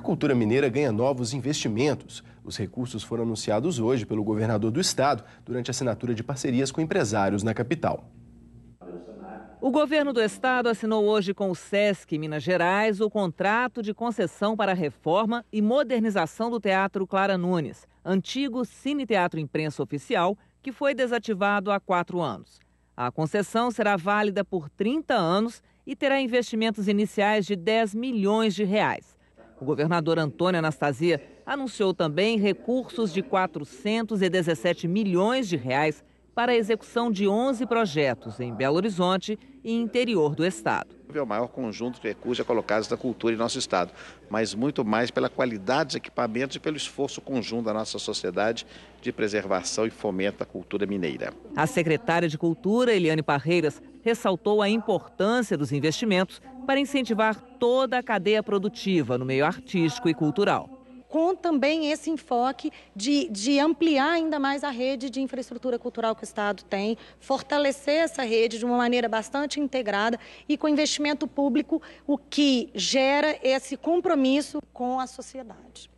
A cultura mineira ganha novos investimentos. Os recursos foram anunciados hoje pelo governador do estado durante a assinatura de parcerias com empresários na capital. O governo do estado assinou hoje com o SESC Minas Gerais o contrato de concessão para a reforma e modernização do Teatro Clara Nunes, antigo Cine Teatro Imprensa Oficial, que foi desativado há quatro anos. A concessão será válida por 30 anos e terá investimentos iniciais de 10 milhões de reais. O governador Antônio Anastasia anunciou também recursos de 417 milhões de reais para a execução de 11 projetos em Belo Horizonte e interior do Estado. É o maior conjunto de recursos já é colocados da cultura em nosso Estado, mas muito mais pela qualidade dos equipamentos e pelo esforço conjunto da nossa sociedade de preservação e fomento da cultura mineira. A secretária de Cultura, Eliane Parreiras, ressaltou a importância dos investimentos para incentivar toda a cadeia produtiva no meio artístico e cultural com também esse enfoque de, de ampliar ainda mais a rede de infraestrutura cultural que o Estado tem, fortalecer essa rede de uma maneira bastante integrada e com investimento público, o que gera esse compromisso com a sociedade.